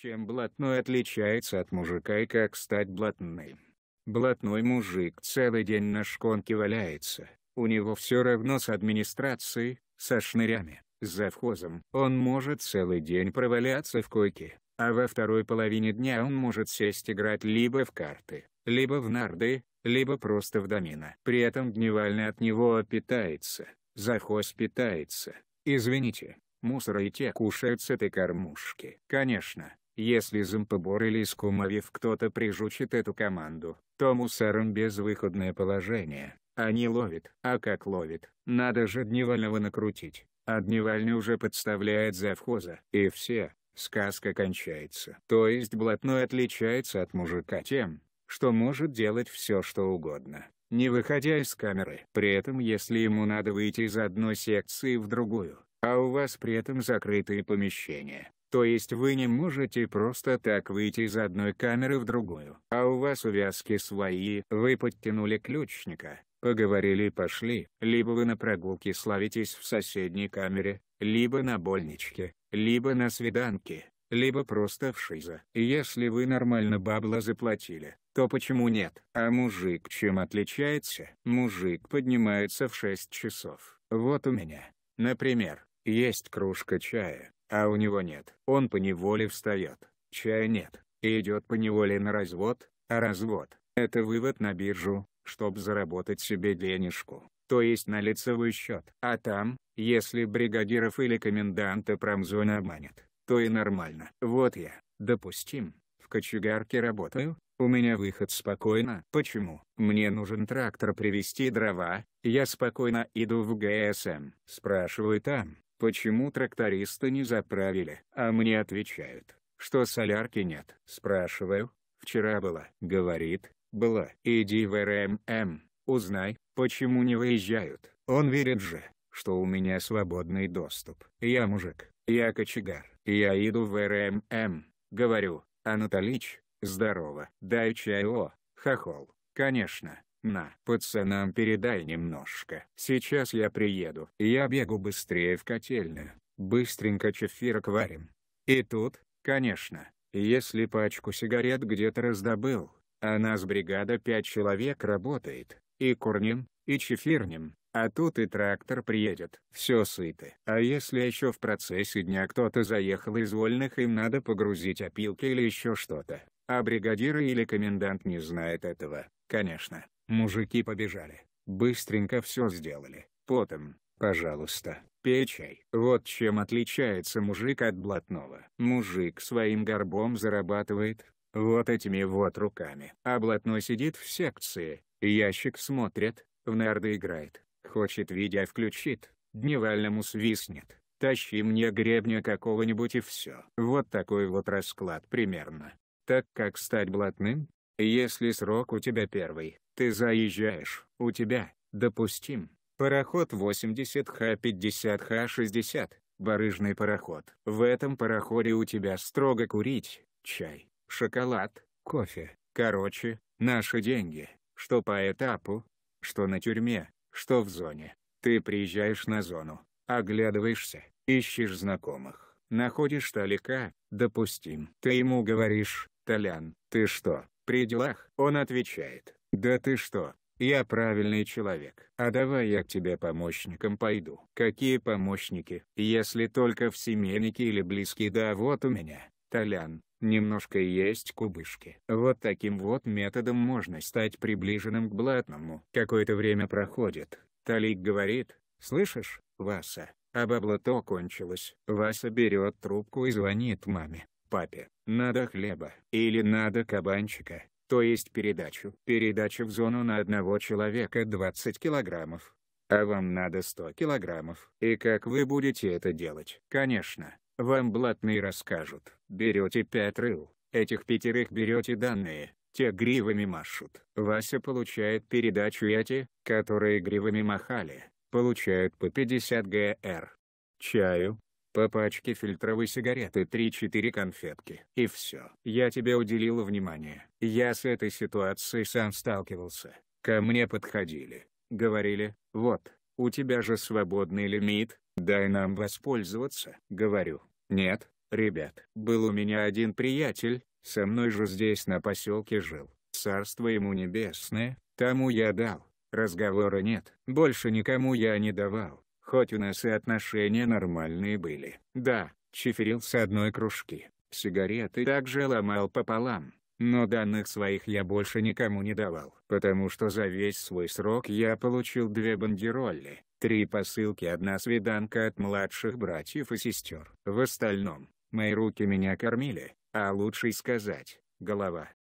Чем блатной отличается от мужика и как стать блатным? Блатной мужик целый день на шконке валяется. У него все равно с администрацией, со шнырями, с завхозом. Он может целый день проваляться в койке, а во второй половине дня он может сесть играть либо в карты, либо в нарды, либо просто в домино. При этом дневальный от него питается, завхоз питается. Извините, мусор и те кушают с этой кормушки. Конечно, если из или из Кумовив кто-то прижучит эту команду, то мусорам безвыходное положение. Они ловят. А как ловит? Надо же Дневального накрутить. А Дневальный уже подставляет завхоза. И все. Сказка кончается. То есть блатной отличается от мужика тем, что может делать все что угодно, не выходя из камеры. При этом если ему надо выйти из одной секции в другую, а у вас при этом закрытые помещения, то есть вы не можете просто так выйти из одной камеры в другую. А у вас увязки свои. Вы подтянули ключника, поговорили и пошли. Либо вы на прогулке славитесь в соседней камере, либо на больничке, либо на свиданке, либо просто в шиза. Если вы нормально бабла заплатили, то почему нет? А мужик чем отличается? Мужик поднимается в 6 часов. Вот у меня, например, есть кружка чая. А у него нет. Он по неволе встает, чая нет, и идет по неволе на развод, а развод – это вывод на биржу, чтобы заработать себе денежку, то есть на лицевой счет. А там, если бригадиров или коменданта промзона обманет, то и нормально. Вот я, допустим, в кочегарке работаю, у меня выход спокойно. Почему? Мне нужен трактор привезти дрова, я спокойно иду в ГСМ. Спрашиваю там, Почему тракториста не заправили? А мне отвечают, что солярки нет. Спрашиваю, вчера было? Говорит, было. Иди в РММ, эм эм, узнай, почему не выезжают. Он верит же, что у меня свободный доступ. Я мужик, я кочегар. Я иду в РММ. Эм говорю, Анатолич, здорово. Дай чай о, хохол. Конечно, на, пацанам передай немножко. Сейчас я приеду. Я бегу быстрее в котельную. Быстренько чефирок варим. И тут, конечно, если пачку сигарет где-то раздобыл, а нас бригада пять человек работает, и курнем, и чефирнем, а тут и трактор приедет, все сыты. А если еще в процессе дня кто-то заехал из вольных им надо погрузить опилки или еще что-то, а бригадир или комендант не знает этого, конечно, Мужики побежали. Быстренько все сделали. Потом, пожалуйста, пей Вот чем отличается мужик от блатного. Мужик своим горбом зарабатывает, вот этими вот руками. А блатной сидит в секции, ящик смотрит, в нарды играет. Хочет видя включит, дневальному свистнет. Тащи мне гребня какого-нибудь и все. Вот такой вот расклад примерно. Так как стать блатным, если срок у тебя первый, ты заезжаешь, у тебя, допустим, пароход 80Х50Х60, барыжный пароход. В этом пароходе у тебя строго курить, чай, шоколад, кофе, короче, наши деньги, что по этапу, что на тюрьме, что в зоне. Ты приезжаешь на зону, оглядываешься, ищешь знакомых, находишь Толика, допустим. Ты ему говоришь, Толян, ты что, при делах. Он отвечает, да ты что, я правильный человек. А давай я к тебе помощником пойду. Какие помощники? Если только в семейнике или близкие да вот у меня, Толян, немножко есть кубышки. Вот таким вот методом можно стать приближенным к блатному. Какое-то время проходит. Талик говорит, слышишь, Васа, а бабло то кончилось. Васа берет трубку и звонит маме папе, надо хлеба, или надо кабанчика, то есть передачу. Передача в зону на одного человека 20 килограммов. А вам надо 100 килограммов. И как вы будете это делать? Конечно, вам блатные расскажут. Берете 5 рыл, этих пятерых берете данные, те гривами машут. Вася получает передачу и эти, которые гривами махали, получают по 50 ГР. Чаю, по пачке фильтровой сигареты 3-4 конфетки. И все. Я тебе уделила внимание. Я с этой ситуацией сам сталкивался. Ко мне подходили. Говорили, вот, у тебя же свободный лимит, дай нам воспользоваться. Говорю, нет, ребят. Был у меня один приятель, со мной же здесь на поселке жил. Царство ему небесное, тому я дал. Разговора нет. Больше никому я не давал. Хоть у нас и отношения нормальные были. Да, чиферил с одной кружки, сигареты также ломал пополам. Но данных своих я больше никому не давал, потому что за весь свой срок я получил две бандеролли, три посылки одна свиданка от младших братьев и сестер. В остальном, мои руки меня кормили, а лучше сказать, голова.